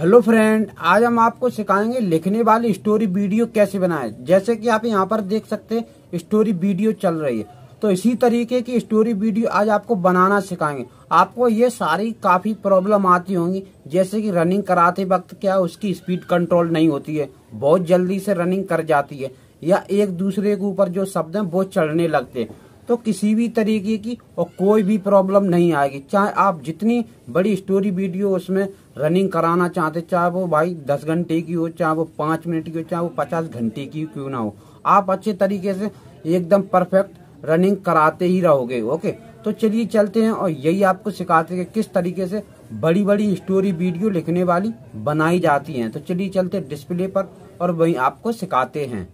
hello friend आज हम आपको सिखाएंगे लिखने वाली स्टोरी वीडियो कैसे बनाएं जैसे कि आप यहाँ पर देख सकते हैं स्टोरी वीडियो चल रही है तो इसी तरीके की स्टोरी वीडियो आज आपको बनाना सिखाएंगे आपको ये सारी काफ़ी प्रॉब्लम आती होंगी जैसे कि रनिंग कराते वक्त क्या उसकी स्पीड कंट्रोल नहीं होती है बहुत जल्दी से रनिंग कर जाती है या एक दूसरे के ऊपर जो शब्द है वो चढ़ने लगते हैं तो किसी भी तरीके की और कोई भी प्रॉब्लम नहीं आएगी चाहे आप जितनी बड़ी स्टोरी वीडियो उसमें रनिंग कराना चाहते चाहे वो भाई दस घंटे की हो चाहे वो पाँच मिनट की हो चाहे वो पचास घंटे की क्यों ना हो आप अच्छे तरीके से एकदम परफेक्ट रनिंग कराते ही रहोगे ओके तो चलिए चलते हैं और यही आपको सिखाते हैं कि किस तरीके से बड़ी बड़ी स्टोरी वीडियो लिखने वाली बनाई जाती हैं तो चलिए चलते डिस्प्ले पर और वहीं आपको सिखाते हैं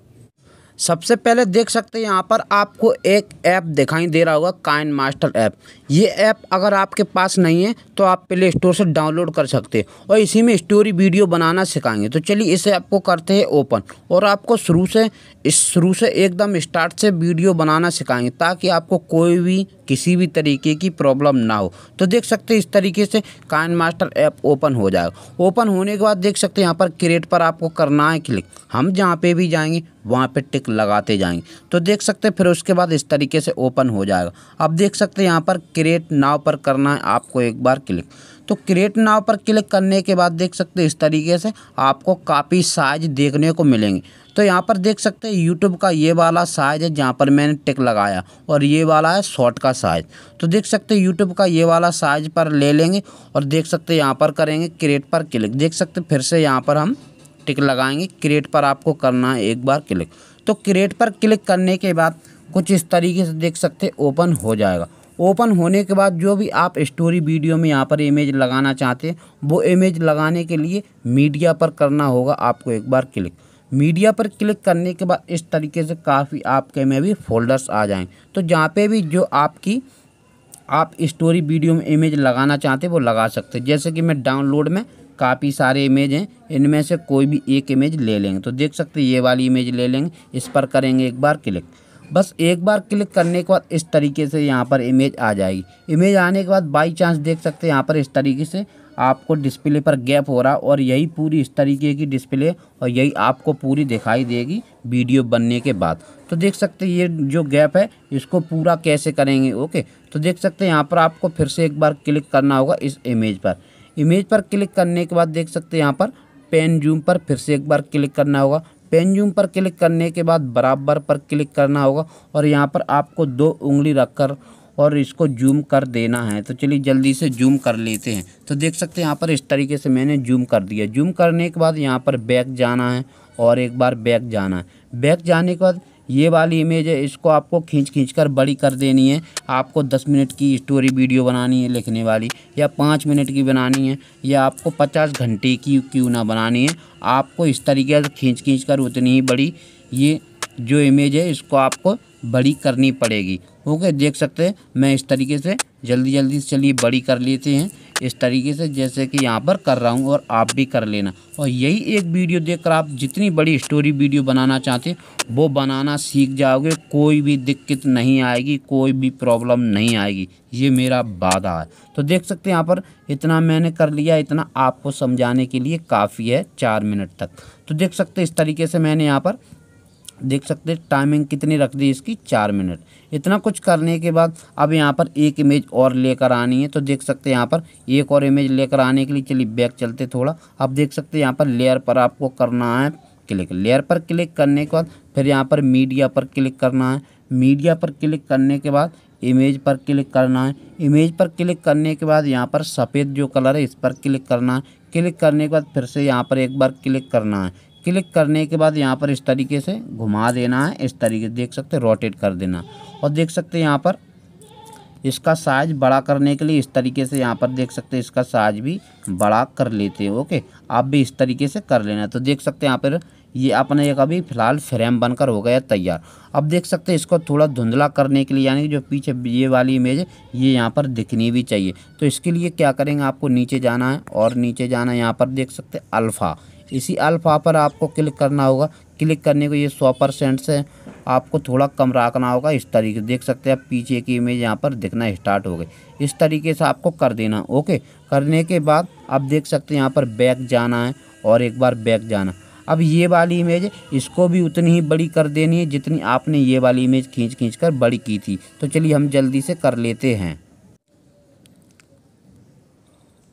सबसे पहले देख सकते हैं यहाँ पर आपको एक ऐप दिखाई दे रहा होगा काइन मास्टर ऐप ये ऐप अगर आपके पास नहीं है तो आप प्ले स्टोर से डाउनलोड कर सकते हैं और इसी में स्टोरी वीडियो बनाना सिखाएंगे तो चलिए इस ऐप को करते हैं ओपन और आपको शुरू से इस शुरू से एकदम स्टार्ट से वीडियो बनाना सिखाएंगे ताकि आपको कोई भी किसी भी तरीके की प्रॉब्लम ना हो तो देख सकते हैं इस तरीके से काइन मास्टर ऐप ओपन हो जाएगा ओपन होने के बाद देख सकते हैं यहाँ पर क्रिएट पर आपको करना है क्लिक हम जहाँ पे भी जाएंगे वहाँ पे टिक लगाते जाएंगे तो देख सकते हैं फिर उसके बाद इस तरीके से ओपन हो जाएगा अब देख सकते हैं यहाँ पर क्रिएट नाव पर करना है आपको एक बार क्लिक तो क्रिएट नाव पर क्लिक करने के बाद देख सकते हैं इस तरीके से आपको काफ़ी साइज देखने को मिलेंगे तो यहाँ पर देख सकते हैं यूट्यूब का ये वाला साइज है जहाँ पर मैंने टिक लगाया और ये वाला है शॉर्ट का साइज तो देख सकते हैं यूट्यूब का ये वाला साइज पर ले लेंगे और देख सकते हैं यहाँ पर करेंगे क्रिएट पर क्लिक देख सकते फिर से यहाँ पर हम टिक लगाएंगे क्रिएट पर आपको करना है एक बार क्लिक तो क्रिएट पर क्लिक करने के बाद कुछ इस तरीके से देख सकते ओपन हो जाएगा ओपन होने के बाद जो भी आप स्टोरी वीडियो में यहाँ पर इमेज लगाना चाहते हैं वो इमेज लगाने के लिए मीडिया पर करना होगा आपको एक बार क्लिक मीडिया पर क्लिक करने के बाद इस तरीके से काफ़ी आपके में भी फोल्डर्स आ जाएँ तो जहाँ पे भी जो आपकी आप स्टोरी वीडियो में इमेज लगाना चाहते वो लगा सकते हैं जैसे कि मैं डाउनलोड में काफ़ी सारे इमेज हैं इनमें से कोई भी एक इमेज ले लेंगे तो देख सकते हैं ये वाली इमेज ले लेंगे इस पर करेंगे एक बार क्लिक बस एक बार क्लिक करने के बाद इस तरीके से यहाँ पर इमेज आ जाएगी इमेज आने के बाद बाई चांस देख सकते हैं यहाँ पर इस तरीके से आपको डिस्प्ले पर गैप हो रहा और यही पूरी इस तरीके की डिस्प्ले और यही आपको पूरी दिखाई देगी वीडियो बनने के बाद तो देख सकते हैं ये जो गैप है इसको पूरा कैसे करेंगे ओके तो देख सकते हैं यहाँ पर आपको फिर से एक बार क्लिक करना होगा इस इमेज पर इमेज पर क्लिक करने के बाद देख सकते हैं यहाँ पर पेन जूम पर फिर से एक बार क्लिक करना होगा पेन जूम पर क्लिक करने के बाद बराबर पर क्लिक करना होगा और यहाँ पर आपको दो उंगली रखकर और इसको जूम कर देना है तो चलिए जल्दी से जूम कर लेते हैं तो देख सकते हैं यहाँ पर इस तरीके से मैंने जूम कर दिया जूम करने के बाद यहाँ पर बैक जाना है और एक बार बैक जाना है बैक जाने के बाद ये वाली इमेज है इसको आपको खींच खींच कर बड़ी कर देनी है आपको दस मिनट की स्टोरी वीडियो बनानी है लिखने वाली या पाँच मिनट की बनानी है या आपको पचास घंटे की क्यों ना बनानी है आपको इस तरीके से खींच खींच कर उतनी ही बड़ी ये जो इमेज है इसको आपको बड़ी करनी पड़ेगी ओके देख सकते हैं मैं इस तरीके से जल्दी जल्दी से चलिए बड़ी कर लेते हैं इस तरीके से जैसे कि यहाँ पर कर रहा हूँ और आप भी कर लेना और यही एक वीडियो देखकर आप जितनी बड़ी स्टोरी वीडियो बनाना चाहते हैं वो बनाना सीख जाओगे कोई भी दिक्कत नहीं आएगी कोई भी प्रॉब्लम नहीं आएगी ये मेरा वादा है तो देख सकते हैं यहाँ पर इतना मैंने कर लिया इतना आपको समझाने के लिए काफ़ी है चार मिनट तक तो देख सकते इस तरीके से मैंने यहाँ पर देख सकते हैं टाइमिंग कितनी रख दी इसकी चार मिनट इतना कुछ करने के बाद अब यहाँ पर एक इमेज और लेकर आनी है तो देख सकते हैं यहाँ पर एक और इमेज लेकर आने के लिए चलिए बैक चलते थोड़ा अब देख सकते हैं यहाँ पर लेयर पर आपको करना है क्लिक लेयर पर क्लिक करने के बाद फिर यहाँ पर मीडिया पर क्लिक करना है मीडिया पर क्लिक करने के बाद इमेज पर क्लिक करना है इमेज पर क्लिक करने के बाद यहाँ पर सफ़ेद जो कलर है इस पर क्लिक करना है क्लिक करने के बाद फिर से यहाँ पर एक बार क्लिक करना है क्लिक करने के बाद यहाँ पर इस तरीके से घुमा देना है इस तरीके से देख सकते रोटेट कर देना और देख सकते यहाँ पर इसका साइज बड़ा करने के लिए इस तरीके से यहाँ पर देख सकते हैं इसका साइज भी बड़ा कर लेते हैं ओके आप भी इस तरीके से कर लेना तो देख सकते हैं यहाँ पर ये अपना एक अभी फ़िलहाल फ्रेम बनकर हो गया तैयार अब देख सकते हैं इसको थोड़ा धुंधला करने के लिए यानी कि जो पीछे ये वाली इमेज है ये यहाँ पर दिखनी भी चाहिए तो इसके लिए क्या करेंगे आपको नीचे जाना है और नीचे जाना है यहाँ पर देख सकते हैं अल्फ़ा इसी अल्फा पर आपको क्लिक करना होगा क्लिक करने को ये सौ परसेंट से आपको थोड़ा कम रखना होगा इस तरीके से देख सकते हैं आप पीछे की इमेज यहाँ पर दिखना स्टार्ट हो गई इस तरीके से आपको कर देना ओके करने के बाद आप देख सकते हैं यहाँ पर बैक जाना है और एक बार बैक जाना अब ये वाली इमेज इसको भी उतनी ही बड़ी कर देनी है जितनी आपने ये वाली इमेज खींच खींच कर बड़ी की थी तो चलिए हम जल्दी से कर लेते हैं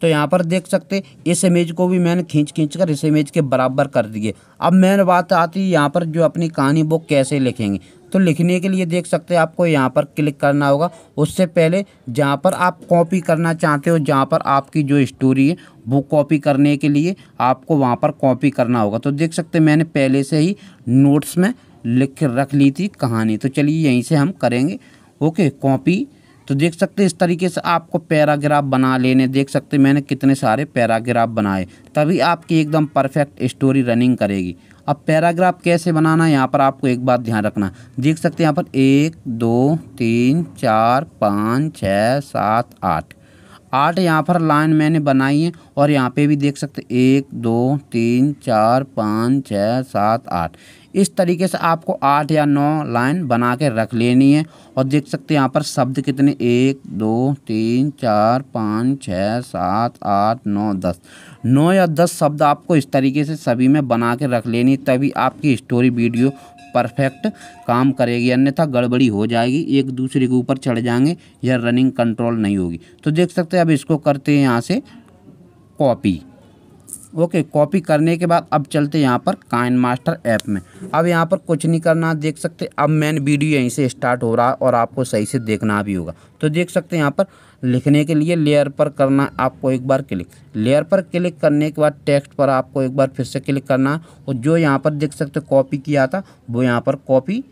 तो यहाँ पर देख सकते इस इमेज को भी मैंने खींच खींच कर इस इमेज के बराबर कर दिए अब मैंने बात आती है यहाँ पर जो अपनी कहानी वो कैसे लिखेंगे तो लिखने के लिए देख सकते हैं आपको यहाँ पर क्लिक करना होगा उससे पहले जहाँ पर आप कॉपी करना चाहते हो जहाँ पर आपकी जो स्टोरी है वो कॉपी करने के लिए आपको वहाँ पर कॉपी करना होगा तो देख सकते मैंने पहले से ही नोट्स में लिख रख ली थी कहानी तो चलिए यहीं से हम करेंगे ओके कॉपी तो देख सकते इस तरीके से आपको पैराग्राफ बना लेने देख सकते मैंने कितने सारे पैराग्राफ बनाए तभी आपकी एकदम परफेक्ट स्टोरी रनिंग करेगी अब पैराग्राफ कैसे बनाना है यहाँ पर आपको एक बात ध्यान रखना देख सकते हैं यहाँ पर एक दो तीन चार पाँच छः सात आठ आठ यहाँ पर लाइन मैंने बनाई है और यहाँ पे भी देख सकते एक दो तीन चार पाँच छः सात आठ इस तरीके से आपको आठ या नौ लाइन बना के रख लेनी है और देख सकते हैं यहाँ पर शब्द कितने एक दो तीन चार पाँच छः सात आठ नौ दस नौ या दस शब्द आपको इस तरीके से सभी में बना के रख लेनी तभी आपकी स्टोरी वीडियो परफेक्ट काम करेगी अन्यथा गड़बड़ी हो जाएगी एक दूसरे के ऊपर चढ़ जाएंगे या रनिंग कंट्रोल नहीं होगी तो देख सकते हैं अब इसको करते हैं यहाँ से कॉपी ओके कॉपी करने के बाद अब चलते हैं यहाँ पर काइन मास्टर ऐप में अब यहाँ पर कुछ नहीं करना देख सकते अब मैन वीडियो यहीं से स्टार्ट हो रहा है और आपको सही से देखना भी होगा तो देख सकते हैं यहाँ पर लिखने के लिए लेयर पर करना आपको एक बार क्लिक लेयर पर क्लिक करने के बाद टेक्स्ट पर आपको एक बार फिर से क्लिक करना और जो यहाँ पर देख सकते कॉपी किया था वो यहाँ पर कॉपी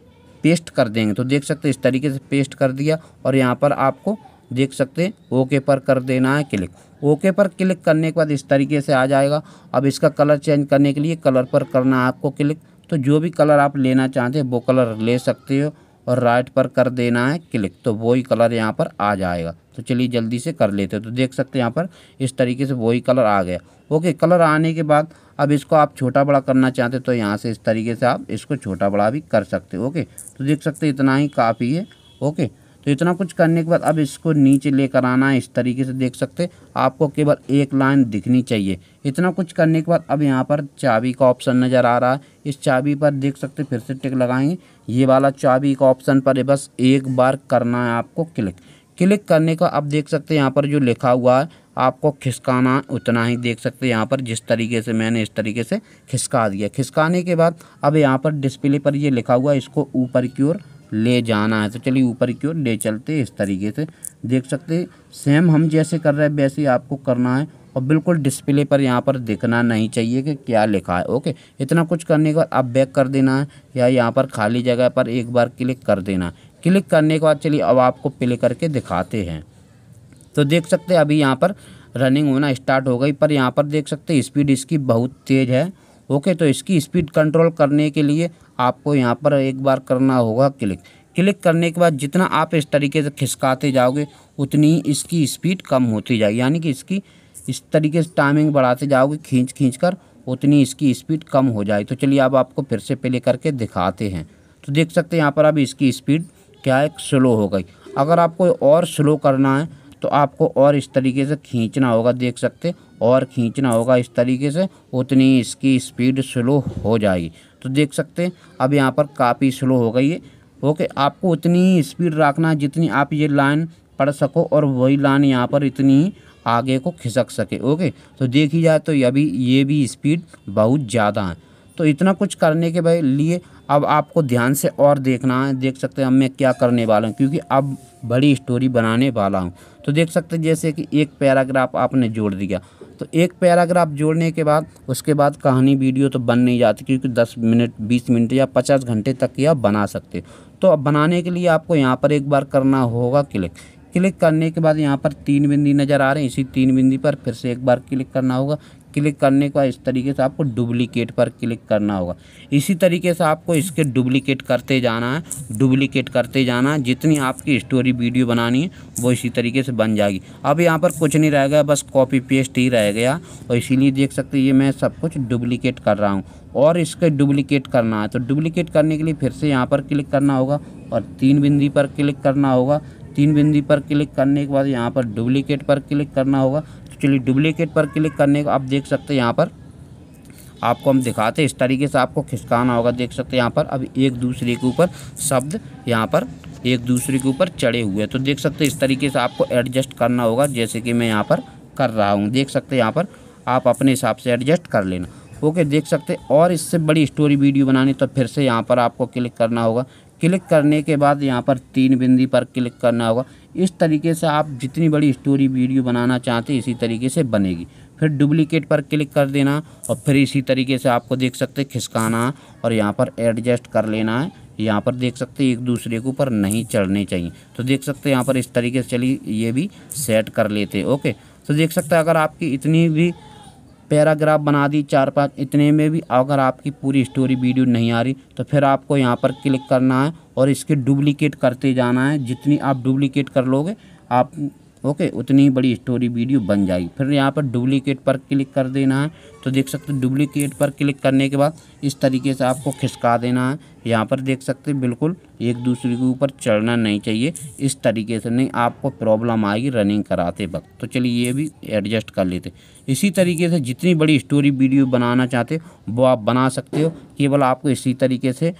पेस्ट कर देंगे तो देख सकते इस तरीके से पेस्ट कर दिया और यहाँ पर आपको देख सकते ओके पर कर देना है क्लिक ओके पर क्लिक करने के बाद इस तरीके से आ जाएगा अब इसका कलर चेंज करने के लिए कलर पर करना आपको क्लिक तो जो भी कलर आप लेना चाहते हैं वो कलर ले सकते हो और राइट पर कर देना है क्लिक तो वही कलर यहाँ पर आ जाएगा तो चलिए जल्दी से कर लेते हैं तो देख सकते हैं यहाँ पर इस तरीके से वही कलर आ गया ओके कलर आने के बाद अब इसको आप छोटा बड़ा करना चाहते हो तो यहाँ से इस तरीके से आप इसको छोटा बड़ा भी कर सकते हो ओके तो देख सकते इतना ही काफ़ी है ओके तो इतना कुछ करने के बाद अब इसको नीचे लेकर आना है इस तरीके से देख सकते आपको केवल एक लाइन दिखनी चाहिए इतना कुछ करने के बाद अब यहाँ पर चाबी का ऑप्शन नज़र आ रहा है इस चाबी पर देख सकते फिर से टिक लगाएंगे ये वाला चाबी का ऑप्शन पर बस एक बार करना है आपको क्लिक क्लिक करने का अब देख सकते हैं यहाँ पर जो लिखा हुआ है आपको खिसकाना उतना ही देख सकते हैं यहाँ पर जिस तरीके से मैंने इस तरीके से खिसका दिया खिसकाने के बाद अब यहाँ पर डिस्प्ले पर ये लिखा हुआ है इसको ऊपर की ओर ले जाना है तो चलिए ऊपर की ओर ले चलते इस तरीके से देख सकते सेम हम जैसे कर रहे हैं वैसे आपको करना है और बिल्कुल डिस्प्ले पर यहाँ पर दिखना नहीं चाहिए कि क्या लिखा है ओके इतना कुछ करने के बाद आप बैक कर देना है या यहाँ पर खाली जगह पर एक बार क्लिक कर देना क्लिक करने के बाद चलिए अब आपको प्ले करके दिखाते हैं तो देख सकते अभी यहाँ पर रनिंग होना स्टार्ट हो गई पर यहाँ पर देख सकते स्पीड इसकी बहुत तेज़ है ओके तो इसकी स्पीड कंट्रोल करने के लिए आपको यहाँ पर एक बार करना होगा क्लिक क्लिक करने के बाद जितना आप इस तरीके से खिसकाते जाओगे उतनी इसकी स्पीड कम होती जाएगी यानी कि इसकी इस तरीके से टाइमिंग बढ़ाते जाओगे खींच खींच कर उतनी इसकी स्पीड कम हो जाए तो चलिए अब आपको फिर से प्ले करके दिखाते हैं तो देख सकते हैं यहाँ पर अब इसकी स्पीड क्या है स्लो हो गई अगर आपको और स्लो करना है तो आपको और इस तरीके से खींचना होगा देख सकते और खींचना होगा इस तरीके से उतनी इसकी स्पीड स्लो हो जाएगी तो देख सकते हैं अब यहाँ पर काफ़ी स्लो हो गई है ओके आपको उतनी स्पीड रखना है जितनी आप ये लाइन पढ़ सको और वही लाइन यहाँ पर इतनी ही आगे को खिसक सके ओके तो देखी जाए तो अभी ये भी स्पीड बहुत ज़्यादा है तो इतना कुछ करने के भाई लिए अब आपको ध्यान से और देखना है देख सकते हैं अब मैं क्या करने वाला हूँ क्योंकि अब बड़ी स्टोरी बनाने वाला हूँ तो देख सकते हैं जैसे कि एक पैराग्राफ आपने जोड़ दिया तो एक पैराग्राफ जोड़ने के बाद उसके बाद कहानी वीडियो तो बन नहीं जाती क्योंकि दस मिनट बीस मिनट या पचास घंटे तक की आप बना सकते तो अब बनाने के लिए आपको यहाँ पर एक बार करना होगा क्लिक क्लिक करने के बाद यहाँ पर तीन बिंदी नज़र आ रहे हैं इसी तीन बिंदी पर फिर से एक बार क्लिक करना होगा क्लिक करने के बाद इस तरीके से आपको डुप्लीकेट पर क्लिक करना होगा इसी तरीके से आपको इसके डुप्लीकेट करते जाना है डुप्लीकेट करते जाना है जितनी आपकी स्टोरी वीडियो बनानी है वो इसी तरीके से बन जाएगी अब यहाँ पर कुछ नहीं रह गया बस कॉपी पेस्ट ही रह गया और इसीलिए देख सकते ये मैं सब कुछ डुप्लीकेट कर रहा हूँ और इसके डुप्लीकेट करना है तो डुप्लीकेट करने के लिए फिर से यहाँ पर क्लिक करना होगा और तीन बिंदी पर क्लिक करना होगा तीन बिंदी पर क्लिक करने के बाद यहाँ पर डुप्लीकेट पर क्लिक करना होगा एक्चुअली डुप्लीकेट पर क्लिक करने को आप देख सकते हैं यहाँ पर आपको हम दिखाते हैं इस तरीके से आपको खिसकाना होगा देख सकते हैं यहाँ पर अब एक दूसरे के ऊपर शब्द यहाँ पर एक दूसरे के ऊपर चढ़े हुए तो देख सकते हैं इस तरीके से आपको एडजस्ट करना होगा जैसे कि मैं यहाँ पर कर रहा हूँ देख सकते हैं यहाँ पर आप अपने हिसाब से एडजस्ट कर लेना ओके देख सकते और इससे बड़ी स्टोरी वीडियो बनानी तो फिर से यहाँ पर आपको क्लिक करना होगा क्लिक करने के बाद यहाँ पर तीन बिंदी पर क्लिक करना होगा इस तरीके से आप जितनी बड़ी स्टोरी वीडियो बनाना चाहते हैं इसी तरीके से बनेगी फिर डुप्लीकेट पर क्लिक कर देना और फिर इसी तरीके से आपको देख सकते खिसकाना और यहाँ पर एडजस्ट कर लेना है यहाँ पर देख सकते एक दूसरे के ऊपर नहीं चढ़ने चाहिए तो देख सकते यहाँ पर इस तरीके से चली ये भी सेट कर लेते ओके तो देख सकते अगर आपकी इतनी भी पैराग्राफ बना दी चार पाँच इतने में भी अगर आपकी पूरी स्टोरी वीडियो नहीं आ रही तो फिर आपको यहाँ पर क्लिक करना है और इसके डुप्लीकेट करते जाना है जितनी आप डुप्लीकेट कर लोगे आप ओके उतनी बड़ी स्टोरी वीडियो बन जाएगी फिर यहाँ पर डुप्लीकेट पर क्लिक कर देना है तो देख सकते हो डुप्लीकेट पर क्लिक करने के बाद इस तरीके से आपको खिसका देना है यहाँ पर देख सकते बिल्कुल एक दूसरे के ऊपर चढ़ना नहीं चाहिए इस तरीके से नहीं आपको प्रॉब्लम आएगी रनिंग कराते वक्त तो चलिए ये भी एडजस्ट कर लेते इसी तरीके से जितनी बड़ी स्टोरी वीडियो बनाना चाहते हो वो आप बना सकते हो केवल आपको इसी तरीके से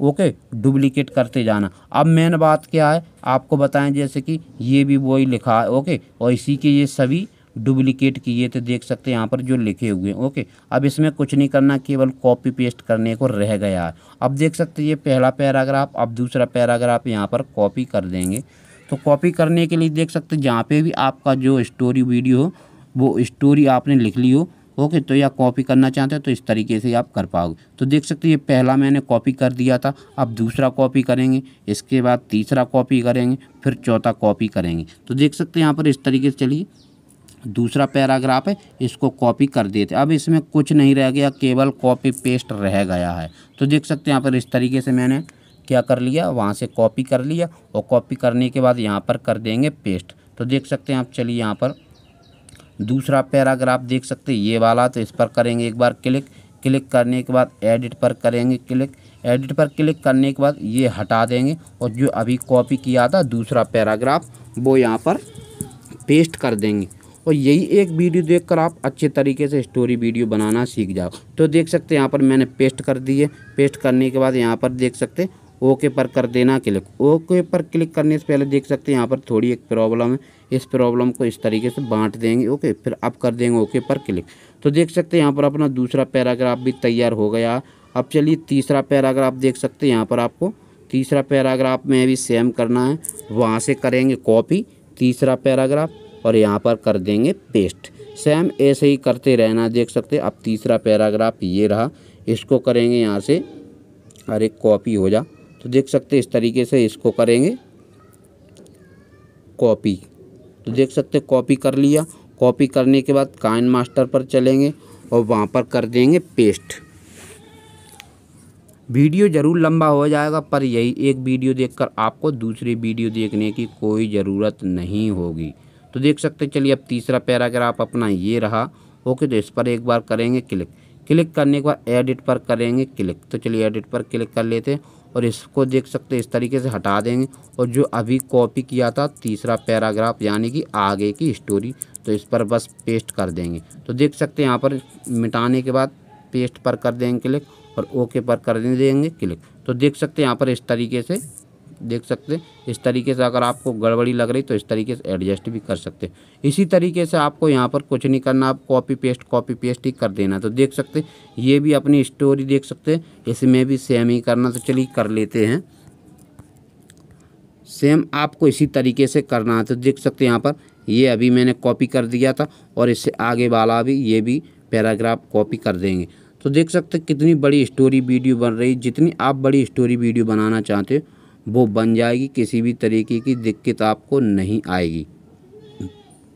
ओके डुप्लीकेट करते जाना अब मेन बात क्या है आपको बताएं जैसे कि ये भी वही लिखा है ओके और इसी के ये सभी डुप्लीकेट किए थे देख सकते हैं यहाँ पर जो लिखे हुए हैं ओके अब इसमें कुछ नहीं करना केवल कॉपी पेस्ट करने को रह गया है अब देख सकते हैं ये पहला पैराग्राफ अब दूसरा पैराग्राफ यहाँ पर कॉपी कर देंगे तो कॉपी करने के लिए देख सकते हैं जहाँ पे भी आपका जो स्टोरी वीडियो हो वो स्टोरी आपने लिख ली हो ओके तो या कॉपी करना चाहते हैं तो इस तरीके से आप कर पाओगे तो देख सकते ये पहला मैंने कॉपी कर दिया था अब दूसरा कॉपी करेंगे इसके बाद तीसरा कॉपी करेंगे फिर चौथा कॉपी करेंगे तो देख सकते हैं यहाँ पर इस तरीके से चलिए दूसरा पैराग्राफ है इसको कॉपी कर दिए थे अब इसमें कुछ नहीं रह गया केवल कॉपी पेस्ट रह गया है तो देख सकते हैं यहाँ पर इस तरीके से मैंने क्या कर लिया वहाँ से कॉपी कर लिया और कॉपी करने के बाद यहाँ पर कर देंगे पेस्ट तो देख सकते हैं आप चलिए यहाँ पर दूसरा पैराग्राफ देख सकते हैं ये वाला तो इस पर करेंगे एक बार क्लिक क्लिक करने के बाद एडिट पर करेंगे क्लिक एडिट पर क्लिक करने के बाद ये हटा देंगे और जो अभी कॉपी किया था दूसरा पैराग्राफ वो यहाँ पर पेस्ट कर देंगे और यही एक वीडियो देखकर आप अच्छे तरीके से स्टोरी वीडियो बनाना सीख जाओ तो देख सकते हैं यहाँ पर मैंने पेस्ट कर दी है पेस्ट करने के बाद यहाँ पर देख सकते हैं ओके पर कर देना क्लिक ओके पर क्लिक करने से पहले देख सकते हैं यहाँ पर थोड़ी एक प्रॉब्लम है इस प्रॉब्लम को इस तरीके से बांट देंगे ओके फिर आप कर देंगे ओके पर क्लिक तो देख सकते हैं यहाँ पर अपना दूसरा पैराग्राफ भी तैयार हो गया अब चलिए तीसरा पैराग्राफ देख सकते हैं यहाँ पर आपको तीसरा पैराग्राफ में भी सेम करना है वहाँ से करेंगे कॉपी तीसरा पैराग्राफ और यहाँ पर कर देंगे पेस्ट सेम ऐसे ही करते रहना देख सकते अब तीसरा पैराग्राफ ये रहा इसको करेंगे यहाँ से अरे कॉपी हो जा तो देख सकते इस तरीके से इसको करेंगे कॉपी तो देख सकते हैं कॉपी कर लिया कॉपी करने के बाद काइन मास्टर पर चलेंगे और वहाँ पर कर देंगे पेस्ट वीडियो ज़रूर लंबा हो जाएगा पर यही एक वीडियो देखकर आपको दूसरी वीडियो देखने की कोई ज़रूरत नहीं होगी तो देख सकते चलिए अब तीसरा पैराग्राफ अपना ये रहा ओके तो इस पर एक बार करेंगे क्लिक क्लिक करने के बाद एडिट पर करेंगे क्लिक तो चलिए एडिट पर क्लिक कर लेते हैं और इसको देख सकते हैं इस तरीके से हटा देंगे और जो अभी कॉपी किया था तीसरा पैराग्राफ यानी कि आगे की स्टोरी तो इस पर बस पेस्ट कर देंगे तो देख सकते हैं यहाँ पर मिटाने के बाद पेस्ट पर कर देंगे क्लिक और ओके पर कर देंगे क्लिक तो देख सकते हैं यहाँ पर इस तरीके से देख सकते इस तरीके से अगर आपको गड़बड़ी लग रही तो इस तरीके से एडजस्ट भी कर सकते इसी तरीके से आपको यहाँ पर कुछ नहीं करना आप कॉपी पेस्ट कॉपी पेस्ट ही कर देना तो देख सकते ये भी अपनी स्टोरी देख सकते इसमें भी सेम ही करना तो चलिए कर लेते हैं सेम आपको इसी तरीके से करना है तो देख सकते यहाँ पर ये अभी मैंने कॉपी कर दिया था और इससे आगे वाला भी ये भी पैराग्राफ कॉपी कर देंगे तो देख सकते कितनी बड़ी स्टोरी वीडियो बन रही जितनी आप बड़ी स्टोरी वीडियो बनाना चाहते हो वो बन जाएगी किसी भी तरीके की दिक्कत आपको नहीं आएगी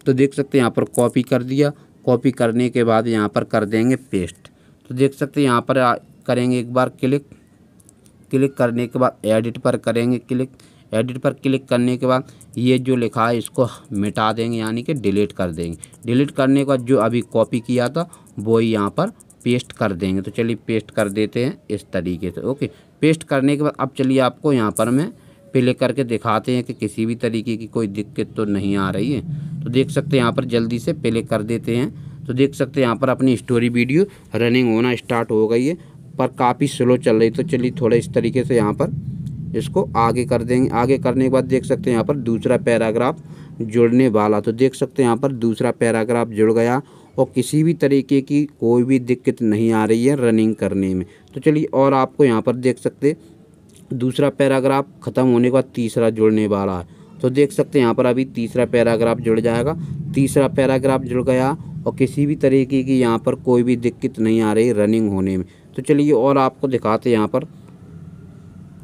तो देख सकते हैं यहाँ पर कॉपी कर दिया कॉपी करने के बाद यहाँ पर कर देंगे पेस्ट तो देख सकते हैं यहाँ पर करेंगे एक बार क्लिक क्लिक करने के बाद एडिट पर करेंगे क्लिक एडिट पर क्लिक करने के बाद ये जो लिखा है इसको मिटा देंगे यानी कि डिलीट कर देंगे डिलीट करने के बाद जो अभी कॉपी किया था वो ही यहाँ पर पेस्ट कर देंगे तो चलिए पेस्ट कर देते हैं इस तरीके से ओके पेस्ट करने के बाद अब चलिए आपको यहाँ पर मैं प्ले करके दिखाते हैं कि किसी भी तरीके की कोई दिक्कत तो नहीं आ रही है तो देख सकते हैं यहाँ पर जल्दी से प्ले कर देते हैं तो देख सकते हैं यहाँ पर अपनी स्टोरी वीडियो रनिंग होना स्टार्ट हो गई है पर काफ़ी स्लो चल रही तो चलिए थोड़ा इस तरीके से यहाँ पर इसको आगे कर देंगे आगे करने के बाद देख सकते हैं यहाँ पर दूसरा पैराग्राफ जुड़ने वाला तो देख सकते हैं यहाँ पर दूसरा पैराग्राफ जुड़ गया और किसी भी तरीके की कोई भी दिक्कत नहीं आ रही है रनिंग करने में तो चलिए और आपको यहाँ पर देख सकते दूसरा पैराग्राफ ख़त्म होने के बाद तीसरा जुड़ने वाला है तो देख सकते यहाँ पर अभी तीसरा पैराग्राफ जुड़ जाएगा तीसरा पैराग्राफ जुड़ गया और किसी भी तरीके की यहाँ पर कोई भी दिक्कत नहीं आ रही रनिंग होने में तो चलिए और आपको दिखाते यहाँ पर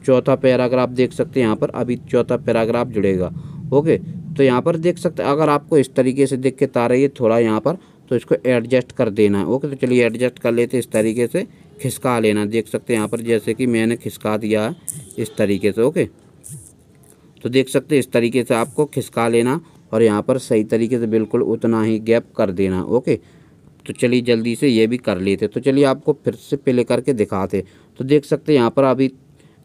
चौथा पैराग्राफ देख सकते हैं यहाँ पर अभी चौथा पैराग्राफ जुड़ेगा ओके तो यहाँ पर देख सकते अगर आपको इस तरीके से दिक्कत आ रही है थोड़ा यहाँ पर तो इसको एडजस्ट कर देना है ओके तो चलिए एडजस्ट कर लेते इस तरीके से खिसका लेना देख सकते हैं यहाँ पर जैसे कि मैंने खिसका दिया है इस तरीके से ओके तो देख सकते हैं इस तरीके से आपको खिसका लेना और यहाँ पर सही तरीके से बिल्कुल उतना ही गैप कर देना ओके तो चलिए जल्दी से ये भी कर लेते तो चलिए आपको फिर से प्ले करके दिखाते तो देख सकते यहाँ पर अभी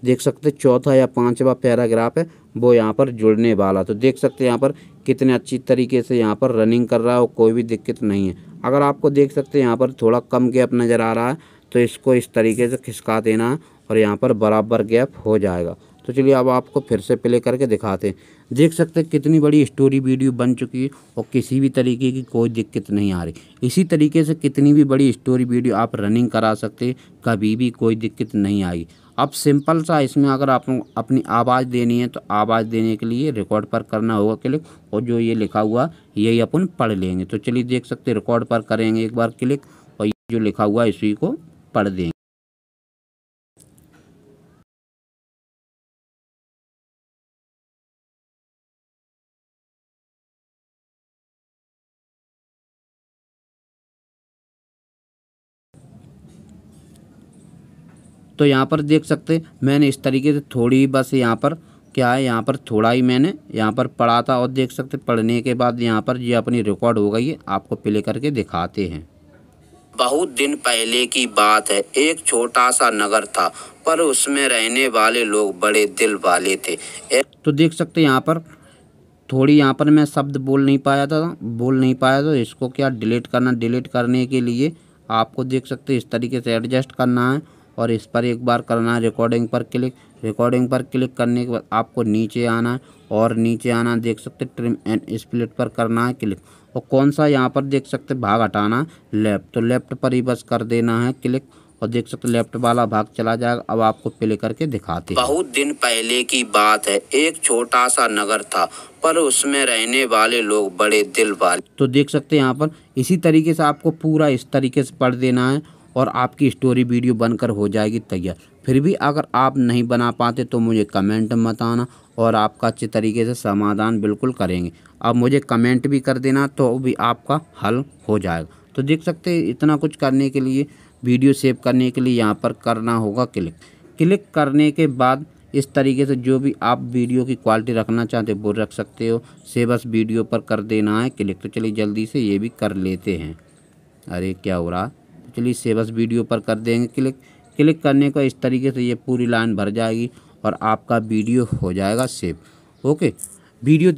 देख सकते चौथा या पाँचवा पैराग्राफ है वो यहाँ पर जुड़ने वाला तो देख सकते यहाँ पर कितने अच्छी तरीके से यहाँ पर रनिंग कर रहा है और कोई भी दिक्कत नहीं है अगर आपको देख सकते हैं यहाँ पर थोड़ा कम गैप नज़र आ रहा है तो इसको इस तरीके से खिसका देना है और यहाँ पर बराबर गैप हो जाएगा तो चलिए अब आपको फिर से प्ले करके दिखाते हैं देख सकते हैं कितनी बड़ी स्टोरी वीडियो बन चुकी है और किसी भी तरीके की कोई दिक्कत नहीं आ रही इसी तरीके से कितनी भी बड़ी स्टोरी वीडियो आप रनिंग करा सकते कभी भी कोई दिक्कत नहीं आई अब सिंपल सा इसमें अगर आप अपनी आवाज़ देनी है तो आवाज़ देने के लिए रिकॉर्ड पर करना होगा क्लिक और जो ये लिखा हुआ यही अपन पढ़ लेंगे तो चलिए देख सकते रिकॉर्ड पर करेंगे एक बार क्लिक और ये जो लिखा हुआ इसी को पढ़ देंगे तो यहाँ पर देख सकते मैंने इस तरीके से थोड़ी बस यहाँ पर क्या है यहाँ पर थोड़ा ही मैंने यहाँ पर पढ़ा था और देख सकते पढ़ने के बाद यहाँ पर ये यह अपनी रिकॉर्ड हो गई है आपको प्ले करके दिखाते हैं बहुत दिन पहले की बात है एक छोटा सा नगर था पर उसमें रहने वाले लोग बड़े दिल वाले थे ए... तो देख सकते यहाँ पर थोड़ी यहाँ पर मैं शब्द बोल नहीं पाया था बोल नहीं पाया तो इसको क्या डिलीट करना डिलीट करने के लिए आपको देख सकते इस तरीके से एडजस्ट करना है और इस पर एक बार करना है रिकॉर्डिंग पर क्लिक रिकॉर्डिंग पर क्लिक करने के बाद आपको नीचे आना है और नीचे आना देख सकते ट्रिम एंड स्प्लिट पर करना है क्लिक और कौन सा यहाँ पर देख सकते भाग हटाना लेफ्ट तो लेफ्ट पर ही बस कर देना है क्लिक और देख सकते लेफ्ट वाला भाग चला जाएगा अब आपको प्ले करके दिखाते हैं बहुत दिन पहले की बात है एक छोटा सा नगर था पर उसमें रहने वाले लोग बड़े दिल वाले तो देख सकते हैं यहाँ पर इसी तरीके से आपको पूरा इस तरीके से पढ़ देना है और आपकी स्टोरी वीडियो बनकर हो जाएगी तैयार फिर भी अगर आप नहीं बना पाते तो मुझे कमेंट मत आना और आपका अच्छे तरीके से समाधान बिल्कुल करेंगे अब मुझे कमेंट भी कर देना तो भी आपका हल हो जाएगा तो देख सकते हैं इतना कुछ करने के लिए वीडियो सेव करने के लिए यहाँ पर करना होगा क्लिक क्लिक करने के बाद इस तरीके से जो भी आप वीडियो की क्वालिटी रखना चाहते हो वो रख सकते हो से बस वीडियो पर कर देना है क्लिक तो चलिए जल्दी से ये भी कर लेते हैं अरे क्या हो रहा चलिए सेवस वीडियो पर कर देंगे क्लिक क्लिक करने का इस तरीके से ये पूरी लाइन भर जाएगी और आपका वीडियो हो जाएगा सेव ओके वीडियो